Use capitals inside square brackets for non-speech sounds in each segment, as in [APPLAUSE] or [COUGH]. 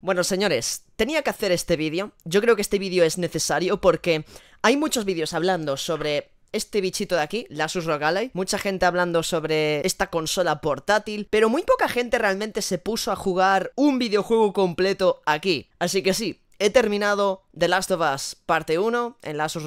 Bueno señores, tenía que hacer este vídeo, yo creo que este vídeo es necesario porque hay muchos vídeos hablando sobre este bichito de aquí, la Asus mucha gente hablando sobre esta consola portátil, pero muy poca gente realmente se puso a jugar un videojuego completo aquí, así que sí, he terminado The Last of Us parte 1 en la Asus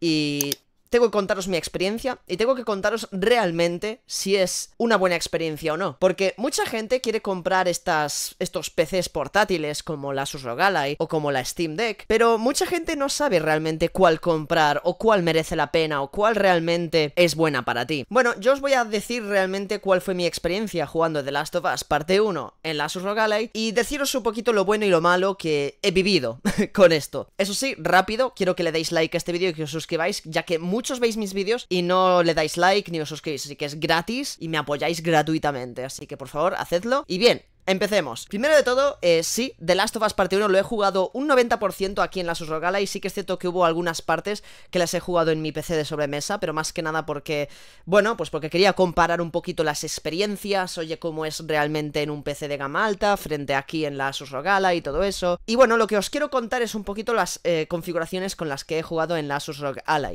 y tengo que contaros mi experiencia y tengo que contaros realmente si es una buena experiencia o no. Porque mucha gente quiere comprar estas, estos PCs portátiles como la Asus ROG o como la Steam Deck, pero mucha gente no sabe realmente cuál comprar o cuál merece la pena o cuál realmente es buena para ti. Bueno, yo os voy a decir realmente cuál fue mi experiencia jugando The Last of Us parte 1 en la Asus ROG y deciros un poquito lo bueno y lo malo que he vivido [LAUGHS] con esto. Eso sí, rápido, quiero que le deis like a este vídeo y que os suscribáis, ya que muchos veis mis vídeos y no le dais like ni os suscribís, así que es gratis y me apoyáis gratuitamente, así que por favor, hacedlo. Y bien, Empecemos. Primero de todo, eh, sí, The Last of Us Part 1 lo he jugado un 90% aquí en la Susrogala y sí que es cierto que hubo algunas partes que las he jugado en mi PC de sobremesa, pero más que nada porque, bueno, pues porque quería comparar un poquito las experiencias, oye, cómo es realmente en un PC de gama alta frente aquí en la Susrogala y todo eso. Y bueno, lo que os quiero contar es un poquito las eh, configuraciones con las que he jugado en la Asus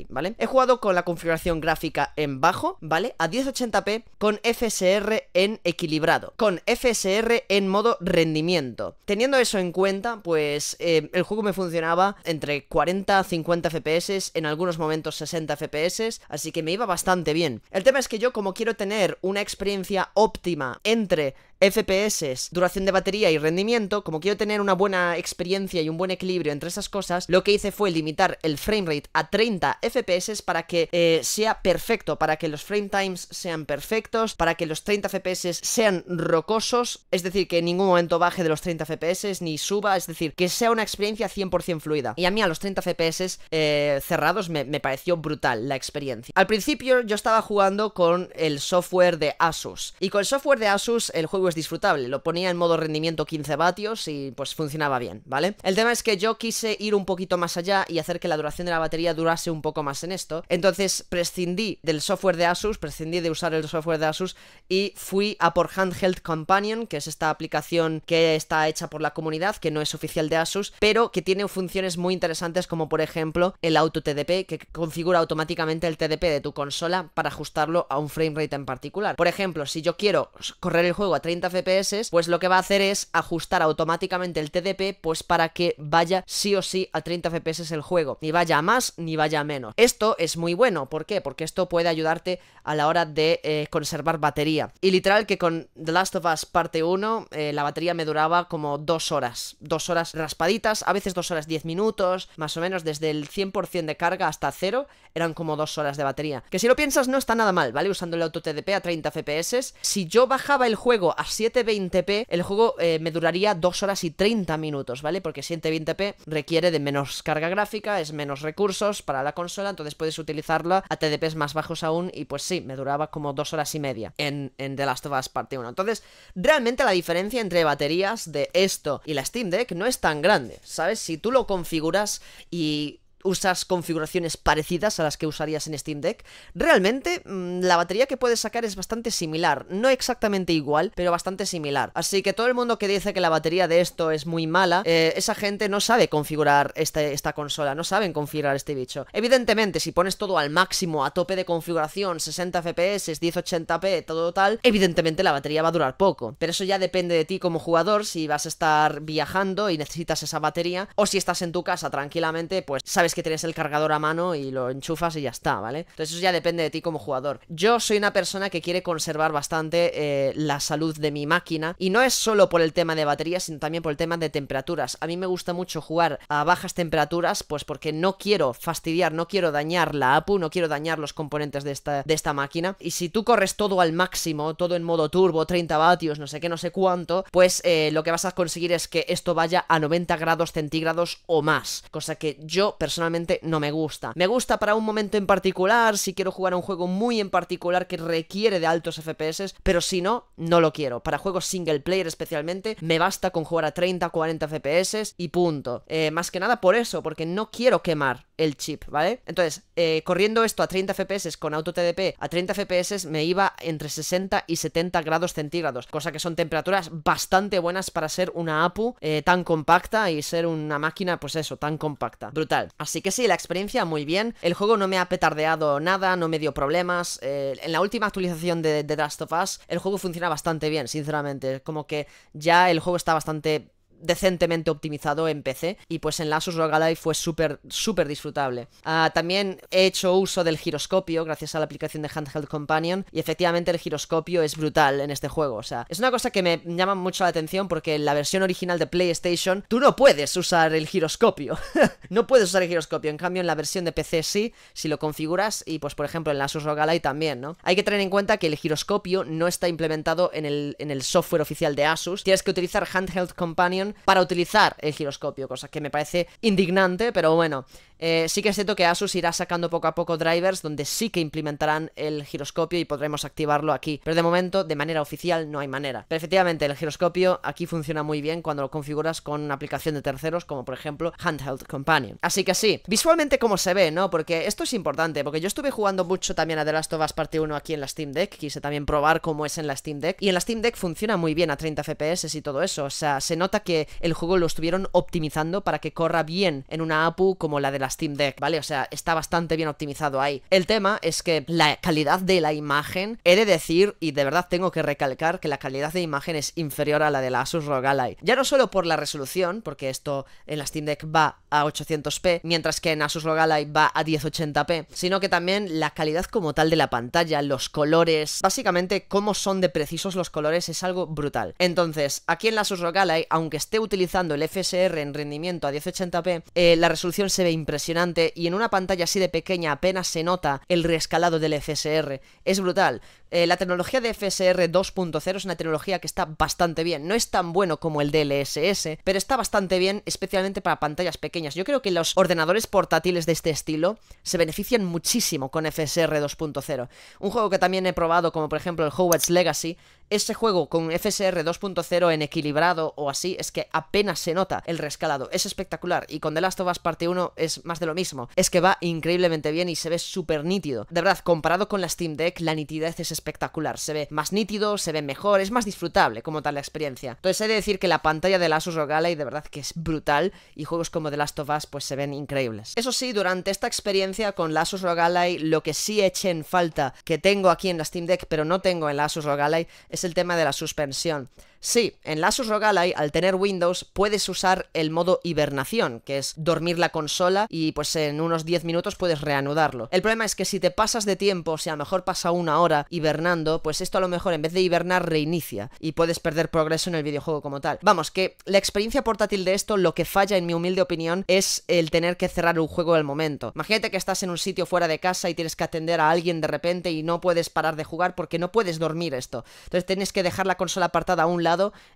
¿vale? He jugado con la configuración gráfica en bajo, ¿vale? A 1080p con FSR en equilibrado, con FSR en modo rendimiento. Teniendo eso en cuenta, pues eh, el juego me funcionaba entre 40 50 FPS, en algunos momentos 60 FPS, así que me iba bastante bien. El tema es que yo como quiero tener una experiencia óptima entre FPS, duración de batería y rendimiento, como quiero tener una buena experiencia y un buen equilibrio entre esas cosas, lo que hice fue limitar el frame rate a 30 FPS para que eh, sea perfecto, para que los frame times sean perfectos, para que los 30 FPS sean rocosos, es decir, que en ningún momento baje de los 30 FPS ni suba, es decir, que sea una experiencia 100% fluida. Y a mí a los 30 FPS eh, cerrados me, me pareció brutal la experiencia. Al principio yo estaba jugando con el software de Asus y con el software de Asus el juego pues disfrutable. Lo ponía en modo rendimiento 15 vatios y pues funcionaba bien, ¿vale? El tema es que yo quise ir un poquito más allá y hacer que la duración de la batería durase un poco más en esto. Entonces prescindí del software de Asus, prescindí de usar el software de Asus y fui a por Handheld Companion, que es esta aplicación que está hecha por la comunidad, que no es oficial de Asus, pero que tiene funciones muy interesantes como por ejemplo el auto TDP, que configura automáticamente el TDP de tu consola para ajustarlo a un frame rate en particular. Por ejemplo, si yo quiero correr el juego a 30 FPS, pues lo que va a hacer es ajustar automáticamente el TDP, pues para que vaya sí o sí a 30 FPS el juego, ni vaya a más ni vaya a menos. Esto es muy bueno, ¿por qué? Porque esto puede ayudarte a la hora de eh, conservar batería. Y literal que con The Last of Us parte 1, eh, la batería me duraba como dos horas, dos horas raspaditas, a veces dos horas 10 minutos, más o menos desde el 100% de carga hasta cero, eran como dos horas de batería. Que si lo piensas no está nada mal, ¿vale? Usando el auto TDP a 30 FPS, si yo bajaba el juego a 720p el juego eh, me duraría 2 horas y 30 minutos, ¿vale? Porque 720p requiere de menos carga gráfica, es menos recursos para la consola, entonces puedes utilizarla a TDPs más bajos aún y pues sí, me duraba como 2 horas y media en, en The Last of Us Parte 1. Entonces, realmente la diferencia entre baterías de esto y la Steam Deck no es tan grande, ¿sabes? Si tú lo configuras y usas configuraciones parecidas a las que usarías en Steam Deck, realmente mm, la batería que puedes sacar es bastante similar, no exactamente igual, pero bastante similar. Así que todo el mundo que dice que la batería de esto es muy mala, eh, esa gente no sabe configurar este, esta consola, no saben configurar este bicho. Evidentemente, si pones todo al máximo, a tope de configuración, 60 FPS, 1080p, todo tal, evidentemente la batería va a durar poco. Pero eso ya depende de ti como jugador, si vas a estar viajando y necesitas esa batería, o si estás en tu casa tranquilamente, pues sabes que tienes el cargador a mano y lo enchufas y ya está, ¿vale? Entonces eso ya depende de ti como jugador. Yo soy una persona que quiere conservar bastante eh, la salud de mi máquina y no es solo por el tema de baterías, sino también por el tema de temperaturas. A mí me gusta mucho jugar a bajas temperaturas, pues porque no quiero fastidiar, no quiero dañar la APU, no quiero dañar los componentes de esta, de esta máquina. Y si tú corres todo al máximo, todo en modo turbo, 30 vatios, no sé qué, no sé cuánto, pues eh, lo que vas a conseguir es que esto vaya a 90 grados centígrados o más, cosa que yo personalmente personalmente no me gusta. Me gusta para un momento en particular, si quiero jugar a un juego muy en particular que requiere de altos FPS, pero si no, no lo quiero. Para juegos single player especialmente, me basta con jugar a 30, 40 FPS y punto. Eh, más que nada por eso, porque no quiero quemar el chip, ¿vale? Entonces, eh, corriendo esto a 30 FPS con auto TDP a 30 FPS me iba entre 60 y 70 grados centígrados, cosa que son temperaturas bastante buenas para ser una APU eh, tan compacta y ser una máquina, pues eso, tan compacta. Brutal. Así que sí, la experiencia muy bien. El juego no me ha petardeado nada, no me dio problemas. Eh, en la última actualización de, de The Last of Us, el juego funciona bastante bien, sinceramente. Como que ya el juego está bastante decentemente optimizado en PC y pues en la Asus ROG fue súper, súper disfrutable. Ah, también he hecho uso del giroscopio gracias a la aplicación de Handheld Companion y efectivamente el giroscopio es brutal en este juego. O sea, es una cosa que me llama mucho la atención porque en la versión original de PlayStation tú no puedes usar el giroscopio. [LAUGHS] no puedes usar el giroscopio. En cambio en la versión de PC sí, si lo configuras y pues por ejemplo en la Asus ROG también, ¿no? Hay que tener en cuenta que el giroscopio no está implementado en en el software oficial de Asus. Tienes que utilizar Handheld Companion para utilizar el giroscopio, cosa que me parece indignante, pero bueno, eh, sí que es cierto que Asus irá sacando poco a poco drivers donde sí que implementarán el giroscopio y podremos activarlo aquí. Pero de momento, de manera oficial, no hay manera. Pero efectivamente, el giroscopio aquí funciona muy bien cuando lo configuras con una aplicación de terceros, como por ejemplo Handheld Companion. Así que sí, visualmente como se ve, ¿no? Porque esto es importante, porque yo estuve jugando mucho también a The Last of Us Parte 1 aquí en la Steam Deck, quise también probar cómo es en la Steam Deck, y en la Steam Deck funciona muy bien a 30 FPS y todo eso, o sea, se nota que el juego lo estuvieron optimizando para que corra bien en una APU como la de la Steam Deck, ¿vale? O sea, está bastante bien optimizado ahí. El tema es que la calidad de la imagen, he de decir, y de verdad tengo que recalcar, que la calidad de imagen es inferior a la de la Asus ROG Ya no solo por la resolución, porque esto en la Steam Deck va a 800p, mientras que en Asus ROG Ally va a 1080p, sino que también la calidad como tal de la pantalla, los colores, básicamente cómo son de precisos los colores es algo brutal. Entonces, aquí en la Asus ROG aunque esté utilizando el FSR en rendimiento a 1080p, eh, la resolución se ve impresionante y en una pantalla así de pequeña apenas se nota el rescalado del FSR. Es brutal. Eh, la tecnología de FSR 2.0 es una tecnología que está bastante bien. No es tan bueno como el DLSS, pero está bastante bien, especialmente para pantallas pequeñas. Yo creo que los ordenadores portátiles de este estilo se benefician muchísimo con FSR 2.0. Un juego que también he probado, como por ejemplo el Hogwarts Legacy, ese juego con FSR 2.0 en equilibrado o así, es que apenas se nota el rescalado. Es espectacular. Y con The Last of Us Parte 1 es más de lo mismo. Es que va increíblemente bien y se ve súper nítido. De verdad, comparado con la Steam Deck, la nitidez es espectacular espectacular. Se ve más nítido, se ve mejor, es más disfrutable como tal la experiencia. Entonces he de decir que la pantalla de la Asus ROG Ally de verdad que es brutal y juegos como The Last of Us pues se ven increíbles. Eso sí, durante esta experiencia con la Asus ROG Ally lo que sí eché en falta que tengo aquí en la Steam Deck pero no tengo en la Asus ROG Ally es el tema de la suspensión. Sí, en la Asus al tener Windows, puedes usar el modo hibernación, que es dormir la consola y pues en unos 10 minutos puedes reanudarlo. El problema es que si te pasas de tiempo, si a lo mejor pasa una hora hibernando, pues esto a lo mejor en vez de hibernar reinicia y puedes perder progreso en el videojuego como tal. Vamos, que la experiencia portátil de esto lo que falla en mi humilde opinión es el tener que cerrar un juego al momento. Imagínate que estás en un sitio fuera de casa y tienes que atender a alguien de repente y no puedes parar de jugar porque no puedes dormir esto. Entonces tienes que dejar la consola apartada a un lado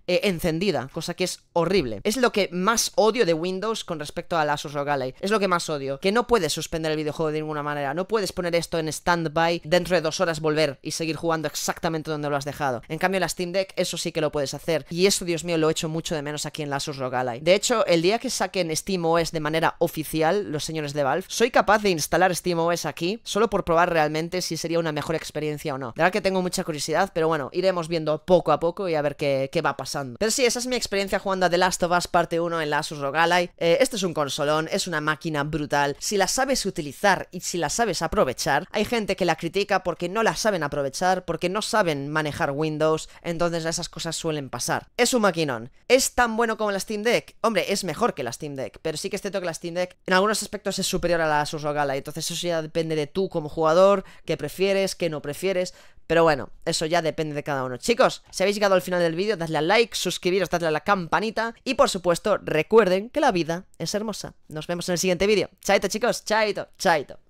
eh, encendida, cosa que es horrible. Es lo que más odio de Windows con respecto a la Asus Es lo que más odio, que no puedes suspender el videojuego de ninguna manera, no puedes poner esto en standby, dentro de dos horas volver y seguir jugando exactamente donde lo has dejado. En cambio, la Steam Deck, eso sí que lo puedes hacer, y eso, Dios mío, lo he hecho mucho de menos aquí en la Asus De hecho, el día que saquen SteamOS de manera oficial, los señores de Valve, soy capaz de instalar SteamOS aquí, solo por probar realmente si sería una mejor experiencia o no. De verdad que tengo mucha curiosidad, pero bueno, iremos viendo poco a poco y a ver qué, qué va pasando. Pero sí, esa es mi experiencia jugando a The Last of Us Parte 1 en la Asus ROG eh, este es un consolón, es una máquina brutal. Si la sabes utilizar y si la sabes aprovechar, hay gente que la critica porque no la saben aprovechar, porque no saben manejar Windows, entonces esas cosas suelen pasar. Es un maquinón. ¿Es tan bueno como la Steam Deck? Hombre, es mejor que la Steam Deck, pero sí que es cierto que la Steam Deck en algunos aspectos es superior a la Asus ROG entonces eso ya depende de tú como jugador, qué prefieres, qué no prefieres, pero bueno, eso ya depende de cada uno. Chicos, si habéis llegado al final del vídeo, dadle al like, suscribiros, dadle a la campanita y por supuesto recuerden que la vida es hermosa. Nos vemos en el siguiente vídeo. Chaito chicos, chaito, chaito.